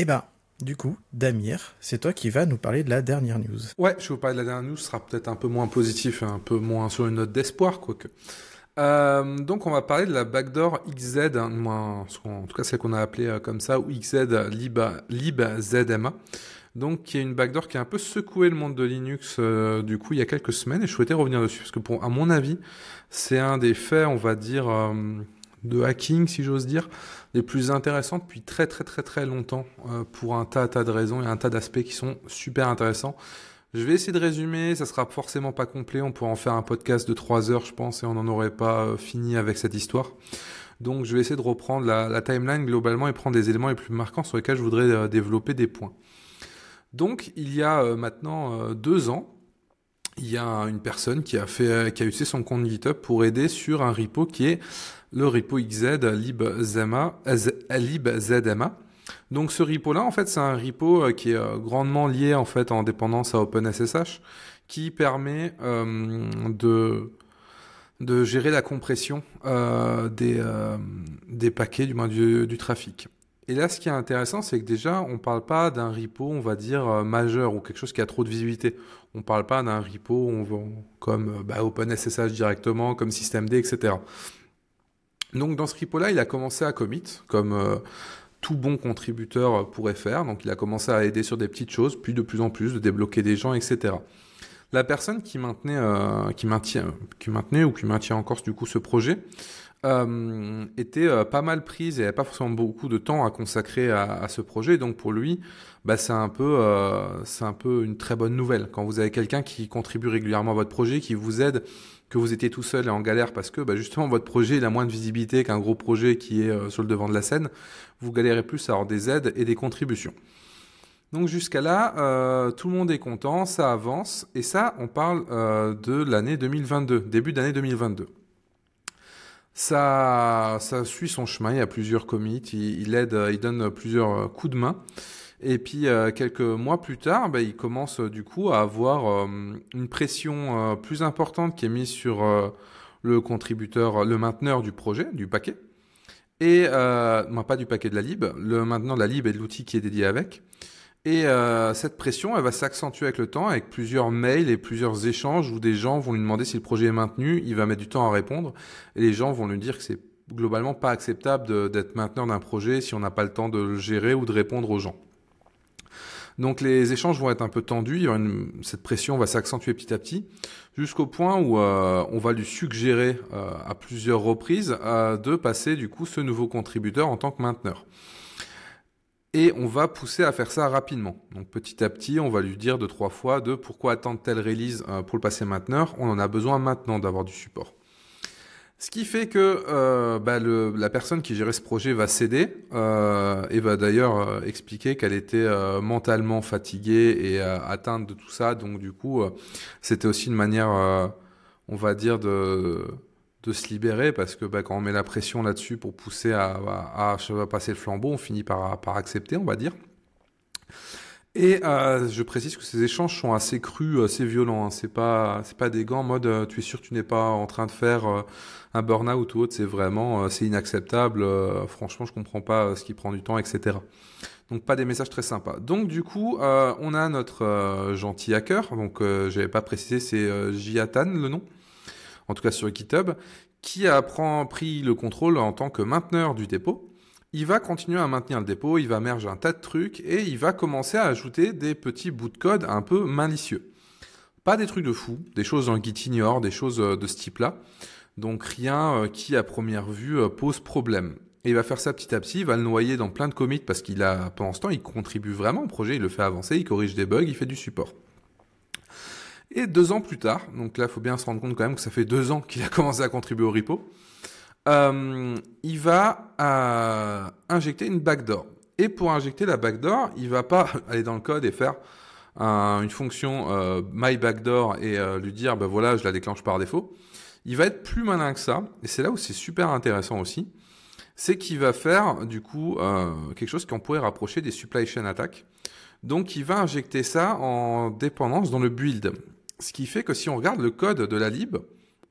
Eh ben, du coup, Damir, c'est toi qui vas nous parler de la dernière news. Ouais, je vais vous parler de la dernière news, ce sera peut-être un peu moins positif, un peu moins sur une note d'espoir, quoique. Euh, donc on va parler de la backdoor XZ, hein, en tout cas celle qu'on a appelée euh, comme ça, ou XZ LibZMA, donc qui est une backdoor qui a un peu secoué le monde de Linux euh, du coup il y a quelques semaines et je souhaitais revenir dessus parce que à mon avis c'est un des faits on va dire de hacking, si j'ose dire, les plus intéressantes depuis très très très très longtemps euh, pour un tas de raisons et un tas d'aspects qui sont super intéressants. Je vais essayer de résumer, ça sera forcément pas complet, on pourrait en faire un podcast de 3 heures je pense et on n'en aurait pas euh, fini avec cette histoire. Donc je vais essayer de reprendre la, timeline globalement et prendre des éléments les plus marquants sur lesquels je voudrais euh, développer des points. Donc il y a maintenant deux ans, il y a une personne qui a fait qui a utilisé son compte GitHub pour aider sur un repo qui est le repo XZ libzma. Euh, Donc ce repo là en fait c'est un repo euh, qui est euh, grandement lié en fait en dépendance à OpenSSH qui permet de de gérer la compression des, des paquets du, du, du trafic. Et là, ce qui est intéressant, c'est que déjà, on ne parle pas d'un repo, on va dire, majeur ou quelque chose qui a trop de visibilité. On ne parle pas d'un repo on, comme bah, OpenSSH directement, comme systemd, etc. Donc dans ce repo-là, il a commencé à commit, comme euh, tout bon contributeur pourrait faire. Donc il a commencé à aider sur des petites choses, puis de plus en plus, de débloquer des gens, etc. La personne qui maintenait, euh, qui, maintient, qui maintenait ou qui maintient encore du coup ce projet euh, était euh, pas mal prise et n'avait pas forcément beaucoup de temps à consacrer à, ce projet. Donc pour lui, bah, c'est un, peu, c'est un peu une très bonne nouvelle. Quand vous avez quelqu'un qui contribue régulièrement à votre projet, qui vous aide, que vous étiez tout seul et en galère parce que bah, justement votre projet il a moins de visibilité qu'un gros projet qui est sur le devant de la scène, vous galérez plus à avoir des aides et des contributions. Donc jusqu'à là, euh, tout le monde est content, ça avance, et ça, on parle euh, de l'année 2022, début d'année 2022. Ça, suit son chemin, il y a plusieurs commits, il, aide, euh, il donne plusieurs coups de main. Et puis quelques mois plus tard, bah, il commence du coup à avoir une pression plus importante qui est mise sur le contributeur, le mainteneur du projet, du paquet. Et, non, pas du paquet de la lib, le mainteneur de la lib et de l'outil qui est dédié avec. Et euh, cette pression, elle va s'accentuer avec le temps, avec plusieurs mails et plusieurs échanges où des gens vont lui demander si le projet est maintenu, il va mettre du temps à répondre, et les gens vont lui dire que c'est globalement pas acceptable d'être mainteneur d'un projet si on n'a pas le temps de le gérer ou de répondre aux gens. Donc les échanges vont être un peu tendus, cette pression va s'accentuer petit à petit, jusqu'au point où euh, on va lui suggérer euh, à plusieurs reprises de passer du coup ce nouveau contributeur en tant que mainteneur. Et on va pousser à faire ça rapidement. Donc petit à petit, on va lui dire deux, trois fois de pourquoi attendre telle release euh, pour le passer mainteneur. On en a besoin maintenant d'avoir du support. Ce qui fait que euh, bah, la personne qui gérait ce projet va céder euh, et va d'ailleurs expliquer qu'elle était mentalement fatiguée et atteinte de tout ça. Donc du coup, c'était aussi une manière, on va dire, de de se libérer parce que bah, quand on met la pression là-dessus pour pousser à, passer le flambeau, on finit par, accepter, on va dire. Et euh, je précise que ces échanges sont assez crus, assez violents. Hein. C'est pas, c'est pas des gants en mode euh, tu es sûr tu n'es pas en train de faire euh, un burn-out ou autre. C'est vraiment, c'est inacceptable. franchement, je comprends pas ce qui prend du temps, etc. Donc pas des messages très sympas. Donc du coup, on a notre gentil hacker. Donc j'avais pas précisé, c'est Jiatan le nom en tout cas sur GitHub, qui a pris le contrôle en tant que mainteneur du dépôt. Il va continuer à maintenir le dépôt, il va merger un tas de trucs et il va commencer à ajouter des petits bouts de code un peu malicieux. Pas des trucs de fou, des choses dans Gitignore, des choses euh, de ce type-là. Donc rien euh, qui à première vue euh, pose problème. Et il va faire ça petit à petit, il va le noyer dans plein de commits parce qu'il a, pendant ce temps, il contribue vraiment au projet, il le fait avancer, il corrige des bugs, il fait du support. Et deux ans plus tard, donc là, il faut bien se rendre compte quand même que ça fait deux ans qu'il a commencé à contribuer au repo, euh, il va euh, injecter une backdoor. Et pour injecter la backdoor, il va pas aller dans le code et faire une fonction euh, my backdoor et euh, lui dire, ben voilà, je la déclenche par défaut. Il va être plus malin que ça, et c'est là où c'est super intéressant aussi, c'est qu'il va faire du coup quelque chose qu'on pourrait rapprocher des supply chain attacks. Donc il va injecter ça en dépendance dans le build. Ce qui fait que si on regarde le code de la lib,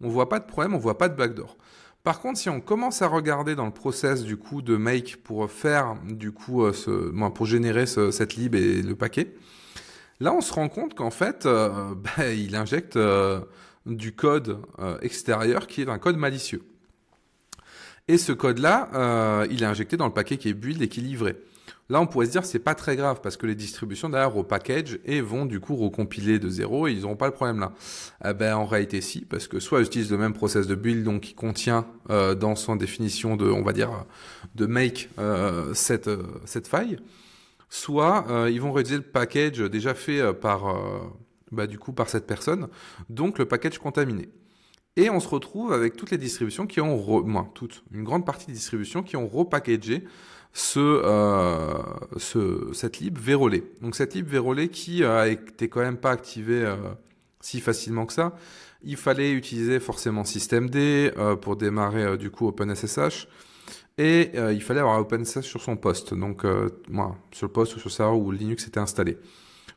on ne voit pas de problème, on ne voit pas de backdoor. Par contre, si on commence à regarder dans le process du coup de make pour faire du coup euh, ce, pour générer cette lib et le paquet, là on se rend compte qu'en fait, euh, bah, il injecte euh, du code extérieur qui est un code malicieux. Et ce code-là, il est injecté dans le paquet qui est build et qui est livré. Là, on pourrait se dire c'est pas très grave parce que les distributions d'ailleurs repackagent et vont du coup recompiler de zéro et ils n'auront pas le problème là. Eh ben en réalité si parce que soit ils utilisent le même process de build donc qui contient euh, dans son définition de on va dire de make euh, cette euh, cette faille, soit ils vont réutiliser le package déjà fait par bah, du coup par cette personne donc le package contaminé. Et on se retrouve avec toutes les distributions qui ont, toutes, une grande partie des distributions qui ont repackagé ce, euh, ce, cette lib vérolée. Donc cette lib vérolée qui n'était quand même pas activée euh, si facilement que ça. Il fallait utiliser forcément systemd euh, pour démarrer du coup OpenSSH. Et il fallait avoir OpenSSH sur son poste, donc moi, sur le poste ou sur le serveur où Linux était installé.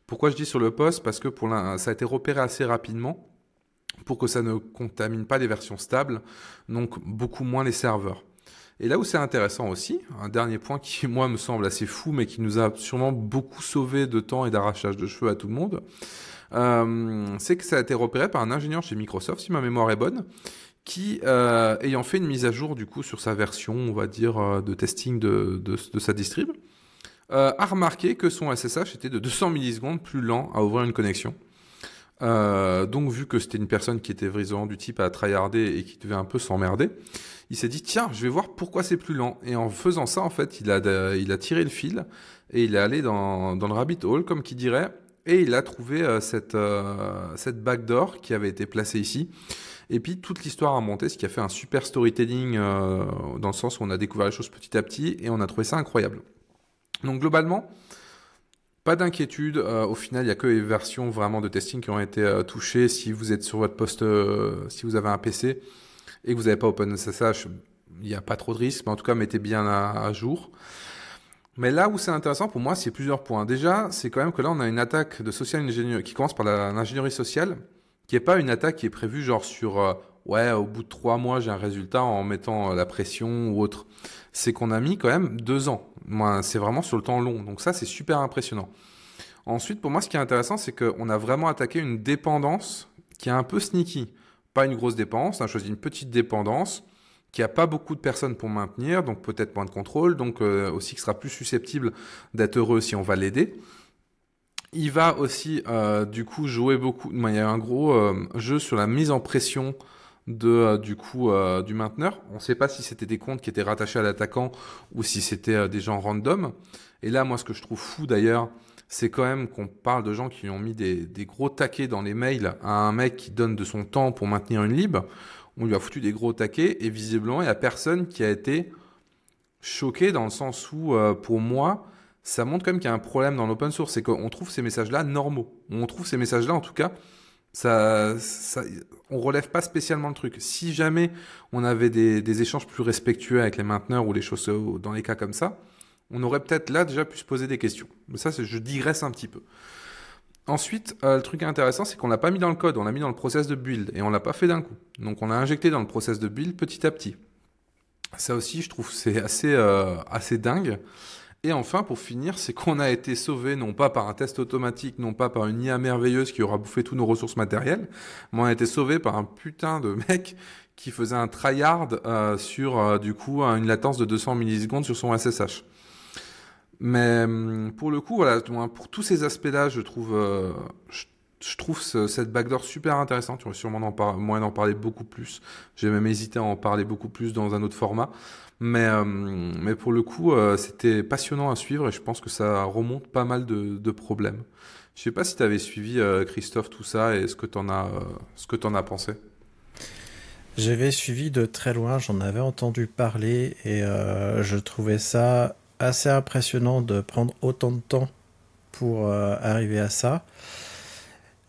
Pourquoi je dis sur le poste Parce que pour ça a été repéré assez rapidement pour que ça ne contamine pas les versions stables, donc beaucoup moins les serveurs. Et là où c'est intéressant aussi, un dernier point qui, moi, me semble assez fou, mais qui nous a sûrement beaucoup sauvé de temps et d'arrachage de cheveux à tout le monde, euh, c'est que ça a été repéré par un ingénieur chez Microsoft, si ma mémoire est bonne, qui, euh, ayant fait une mise à jour, du coup, sur sa version, on va dire, euh, de testing de, sa distrib, a remarqué que son SSH était de 200 millisecondes plus lent à ouvrir une connexion. Euh, donc, vu que c'était une personne qui était vraiment du type à tryharder et qui devait un peu s'emmerder, il s'est dit tiens, je vais voir pourquoi c'est plus lent. Et en faisant ça, en fait, il a, tiré le fil et il est allé dans, le rabbit hole, comme qui dirait, et il a trouvé euh, cette, bague euh, cette backdoor qui avait été placée ici. Et puis toute l'histoire a monté, ce qui a fait un super storytelling dans le sens où on a découvert les choses petit à petit et on a trouvé ça incroyable. Donc globalement, pas d'inquiétude, euh, au final, il n'y a que les versions vraiment de testing qui ont été euh, touchées. Si vous êtes sur votre poste, euh, si vous avez un PC et que vous n'avez pas OpenSSH, il n'y a pas trop de risques. mais en tout cas, mettez bien à, jour. Mais là où c'est intéressant pour moi, c'est plusieurs points. Déjà, c'est quand même que là, on a une attaque de social engineering qui commence par l'ingénierie sociale, qui n'est pas une attaque qui est prévue genre sur ouais, au bout de trois mois, j'ai un résultat en mettant la pression ou autre. C'est qu'on a mis quand même deux ans c'est vraiment sur le temps long. Donc ça, c'est super impressionnant. Ensuite, pour moi, ce qui est intéressant, c'est qu'on a vraiment attaqué une dépendance qui est un peu sneaky. Pas une grosse dépense, on a choisi une petite dépendance qui a pas beaucoup de personnes pour maintenir, donc peut-être moins de contrôle, donc euh, aussi qui sera plus susceptible d'être heureux si on va l'aider. Il va aussi, euh, du coup, jouer beaucoup. Il y a un gros euh, jeu sur la mise en pression de, euh, du coup euh, du mainteneur. On ne sait pas si c'était des comptes qui étaient rattachés à l'attaquant ou si c'était euh, des gens random. Et là, moi, ce que je trouve fou d'ailleurs, c'est quand même qu'on parle de gens qui ont mis des, gros taquets dans les mails à un mec qui donne de son temps pour maintenir une lib. On lui a foutu des gros taquets et visiblement, il n'y a personne qui a été choqué dans le sens où, pour moi, ça montre quand même qu'il y a un problème dans l'open source. C'est qu'on trouve ces messages-là normaux. On trouve ces messages-là, en tout cas, ça, ça, on relève pas spécialement le truc. Si jamais on avait des, échanges plus respectueux avec les mainteneurs ou les choses dans les cas comme ça, on aurait peut-être là déjà pu se poser des questions. Mais ça, je digresse un petit peu. Ensuite, euh, le truc intéressant, c'est qu'on l'a pas mis dans le code, on l'a mis dans le process de build et on l'a pas fait d'un coup. Donc on l'a injecté dans le process de build petit à petit. Ça aussi, je trouve, c'est assez, euh, assez dingue. Et enfin, pour finir, c'est qu'on a été sauvé non pas par un test automatique, non pas par une IA merveilleuse qui aura bouffé tous nos ressources matérielles, mais on a été sauvé par un putain de mec qui faisait un tryhard euh, sur euh, du coup euh, une latence de 200 millisecondes sur son SSH. Mais hum, pour le coup, voilà, pour tous ces aspects-là, je trouve, je trouve cette backdoor super intéressante. aurais sûrement en moyen d'en parler beaucoup plus. J'ai même hésité à en parler beaucoup plus dans un autre format. Mais, euh, pour le coup, euh, c'était passionnant à suivre et je pense que ça remonte pas mal de, problèmes. Je ne sais pas si tu avais suivi, euh, Christophe, tout ça et ce que tu en as pensé. J'avais suivi de très loin, j'en avais entendu parler et je trouvais ça assez impressionnant de prendre autant de temps pour arriver à ça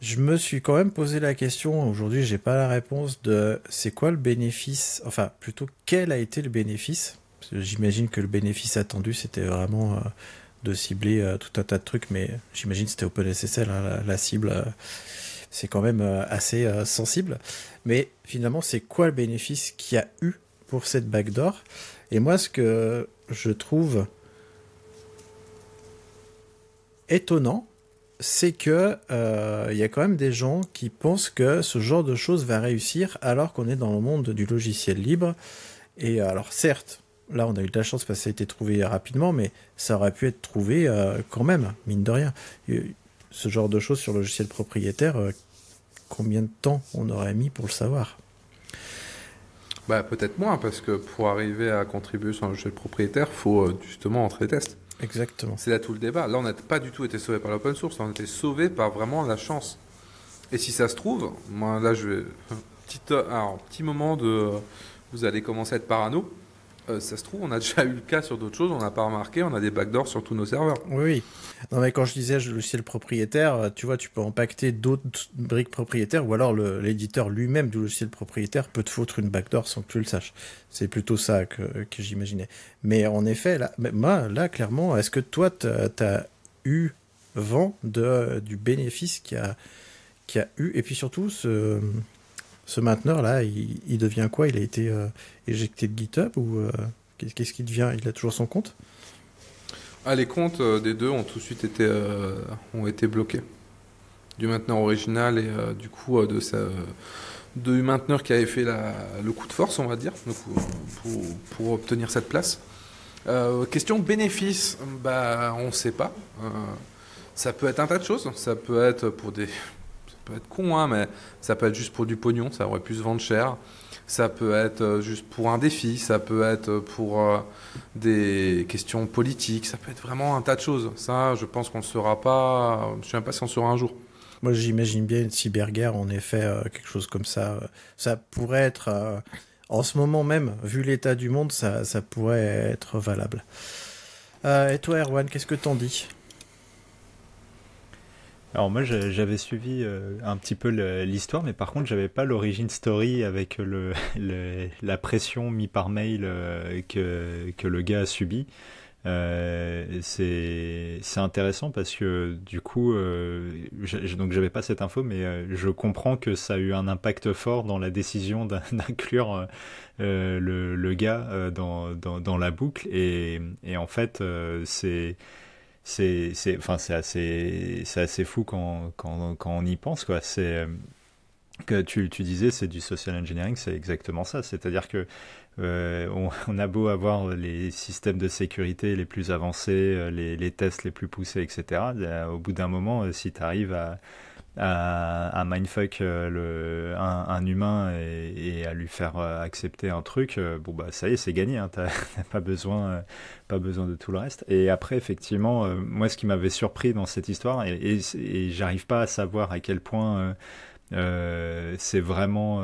je me suis quand même posé la question, aujourd'hui j'ai pas la réponse de c'est quoi le bénéfice, enfin plutôt quel a été le bénéfice, j'imagine que le bénéfice attendu c'était vraiment euh, de cibler euh, tout un tas de trucs, mais j'imagine c'était OpenSSL, hein, la, la, cible euh, c'est quand même assez sensible, mais finalement c'est quoi le bénéfice qu'il y a eu pour cette backdoor, et moi ce que je trouve étonnant, c'est que euh, il y a quand même des gens qui pensent que ce genre de choses va réussir alors qu'on est dans le monde du logiciel libre. Et euh, alors certes, là on a eu de la chance parce que ça a été trouvé rapidement, mais ça aurait pu être trouvé euh, quand même, mine de rien. ce genre de choses sur le logiciel propriétaire, combien de temps on aurait mis pour le savoir bah, Peut-être moins, parce que pour arriver à contribuer sur un logiciel propriétaire, il faut justement entrer les tests. Exactement. C'est là tout le débat. Là, on n'a pas du tout été sauvé par l'open source, on a été sauvé par vraiment la chance. Et si ça se trouve, moi là, je vais. Petit, petit moment de. Vous allez commencer à être parano. Euh, ça se trouve, on a déjà eu le cas sur d'autres choses, on n'a pas remarqué, on a des backdoors sur tous nos serveurs. Oui, Non, mais quand je disais le logiciel propriétaire, euh, tu vois, tu peux impacter d'autres briques propriétaires, ou alors l'éditeur lui-même du logiciel propriétaire peut te foutre une backdoor sans que tu le saches. C'est plutôt ça que, j'imaginais. Mais en effet, là, moi, là clairement, est-ce que toi, tu as eu vent de, du bénéfice qu'il a eu Et puis surtout, ce ce mainteneur-là, il, devient quoi Il a été euh, éjecté de GitHub ou euh, qu'est-ce qu'il devient Il a toujours son compte ah, les comptes euh, des deux ont tout de suite été, ont été bloqués. Du mainteneur original et du coup de sa, du mainteneur qui avait fait le coup de force, on va dire, pour, pour, obtenir cette place. question bénéfice, bah, on ne sait pas. ça peut être un tas de choses. Ça peut être pour des, peut être con, hein, mais ça peut être juste pour du pognon, ça aurait pu se vendre cher. Ça peut être euh, juste pour un défi, ça peut être pour euh, des questions politiques, ça peut être vraiment un tas de choses. Ça, je pense qu'on ne saura pas, je ne sais même pas si on saura un jour. Moi, j'imagine bien une cyberguerre, en effet, euh, quelque chose comme ça. Ça pourrait être, en ce moment même, vu l'état du monde, ça, ça pourrait être valable. et toi, Erwan, qu'est-ce que t'en dis alors moi j'avais suivi euh, un petit peu l'histoire, mais par contre j'avais pas l'origine story avec le, la pression mise par mail euh, que, que le gars a subi. Euh, c'est intéressant parce que du coup, euh, donc j'avais pas cette info, mais euh, je comprends que ça a eu un impact fort dans la décision d'inclure le, le, gars dans, dans, dans, la boucle. Et, et en fait, c'est c'est enfin c'est assez c'est assez fou quand, quand, quand, on y pense quoi c'est euh, que tu, tu disais c'est du social engineering c'est exactement ça c'est-à-dire que euh, on, on, a beau avoir les systèmes de sécurité les plus avancés euh, les, les tests les plus poussés etc au bout d'un moment si tu arrives à à, mindfuck euh, le, un, humain et, à lui faire euh, accepter un truc, euh, bon bah ça y est, c'est gagné, hein, t'as pas besoin, pas besoin de tout le reste. Et après, effectivement, moi ce qui m'avait surpris dans cette histoire, et, j'arrive pas à savoir à quel point. c'est vraiment,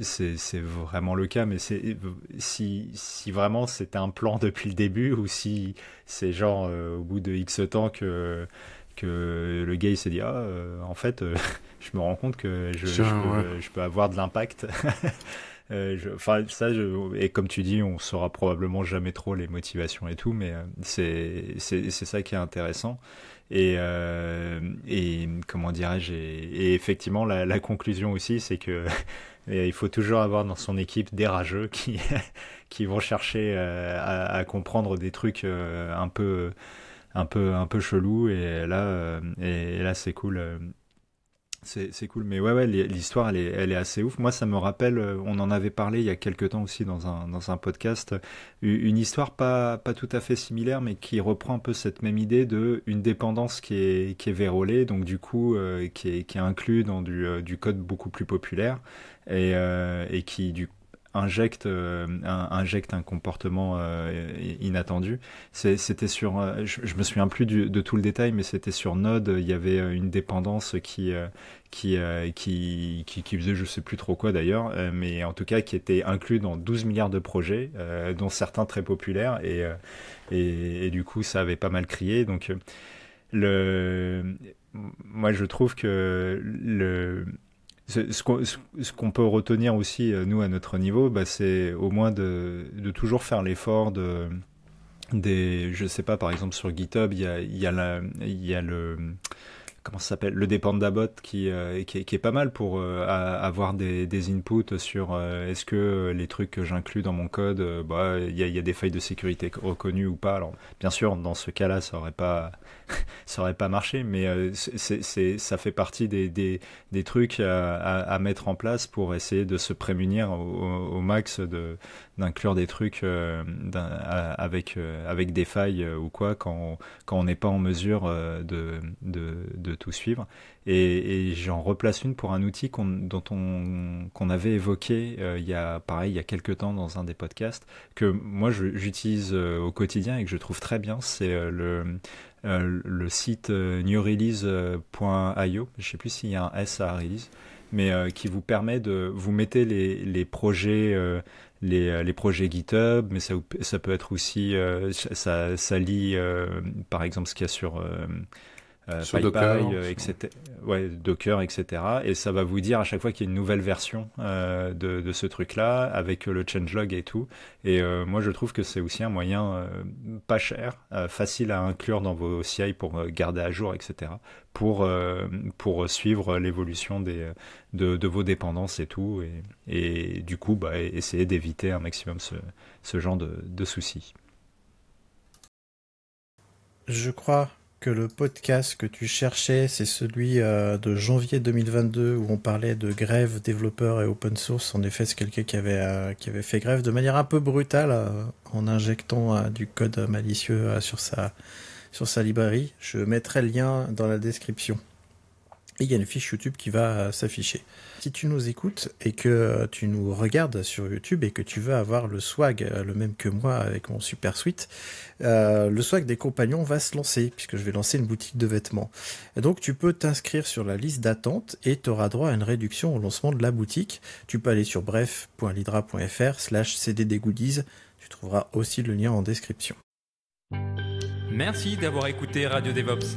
c'est vraiment le cas, mais si, si vraiment c'était un plan depuis le début ou si c'est genre au bout de X temps que que le gars il s'est dit ah euh, en fait euh, je me rends compte que je, je, peux, avoir de l'impact euh, enfin ça je, et comme tu dis on saura probablement jamais trop les motivations et tout mais c'est c'est ça qui est intéressant et, et comment dirais-je et, effectivement la, conclusion aussi c'est que il faut toujours avoir dans son équipe des rageux qui qui vont chercher à comprendre des trucs un peu un peu un peu chelou et là euh, et, là c'est cool euh, c'est cool, mais ouais, ouais l'histoire, elle est, assez ouf. Moi, ça me rappelle, euh, on en avait parlé il y a quelques temps aussi dans un, dans un podcast, une histoire pas, pas tout à fait similaire, mais qui reprend un peu cette même idée de une dépendance qui est, qui est vérolée, donc du coup, qui, est, qui est inclus dans du, code beaucoup plus populaire, et, et qui, du coup, injecte, euh, un, injecte un comportement euh, inattendu. C'était sur, euh, je, me souviens plus de tout le détail, mais c'était sur Node, il y avait une dépendance qui, qui, qui, qui, faisait je sais plus trop quoi d'ailleurs, mais en tout cas qui était inclus dans 12 milliards de projets, dont certains très populaires, et, et, et, du coup ça avait pas mal crié. Donc le, moi je trouve que le ce, qu'on peut retenir aussi, euh, nous, à notre niveau, bah, c'est au moins de, toujours faire l'effort de des je sais pas par exemple sur GitHub y a il y a le comment ça s'appelle le Dependabot qui, euh, qui, qui, est pas mal pour euh, avoir des, des, inputs sur euh, est-ce que les trucs que j'inclus dans mon code bah, il bah, y, a, y, a des failles de sécurité reconnues ou pas alors bien sûr dans ce cas-là ça aurait pas ça aurait pas marché mais c'est ça fait partie des, des, des trucs à, à, mettre en place pour essayer de se prémunir au, max de d'inclure des trucs avec avec des failles ou quoi quand on, quand on n'est pas en mesure de, de de tout suivre. Et, j'en replace une pour un outil qu'on, dont on, qu'on avait évoqué euh, il y a, pareil, il y a quelques temps dans un des podcasts, que moi j'utilise euh, au quotidien et que je trouve très bien, c'est euh, le, le site newrelease.io, je sais plus s'il y a un S à release, mais qui vous permet de, vous mettez les, les projets... Les, les, projets GitHub, mais ça, ça peut être aussi, ça, ça lie par exemple ce qu'il y a sur, PyPy, euh, Docker, euh, etc. Ouais, Docker, Et ça va vous dire à chaque fois qu'il y a une nouvelle version euh, de, ce truc-là, avec le changelog et tout. Et moi, je trouve que c'est aussi un moyen pas cher, facile à inclure dans vos CI pour garder à jour, etc. Pour, pour suivre l'évolution de, de, vos dépendances et tout. Et, du coup, bah, essayer d'éviter un maximum ce, genre de, de soucis. Je crois que le podcast que tu cherchais, c'est celui euh, de janvier 2022 où on parlait de grève développeurs et open source. En effet, c'est quelqu'un qui avait, euh, qui avait fait grève de manière un peu brutale euh, en injectant du code malicieux sur, sa, sur sa librairie. Je mettrai le lien dans la description il y a une fiche YouTube qui va euh, s'afficher. Si tu nous écoutes et que tu nous regardes sur YouTube et que tu veux avoir le swag, euh, le même que moi avec mon super suite, euh, le swag des compagnons va se lancer puisque je vais lancer une boutique de vêtements. donc tu peux t'inscrire sur la liste d'attente et tu auras droit à une réduction au lancement de la boutique. Tu peux aller sur bref.lydra.fr slash cddgoodies. Tu trouveras aussi le lien en description. Merci d'avoir écouté Radio DevOps.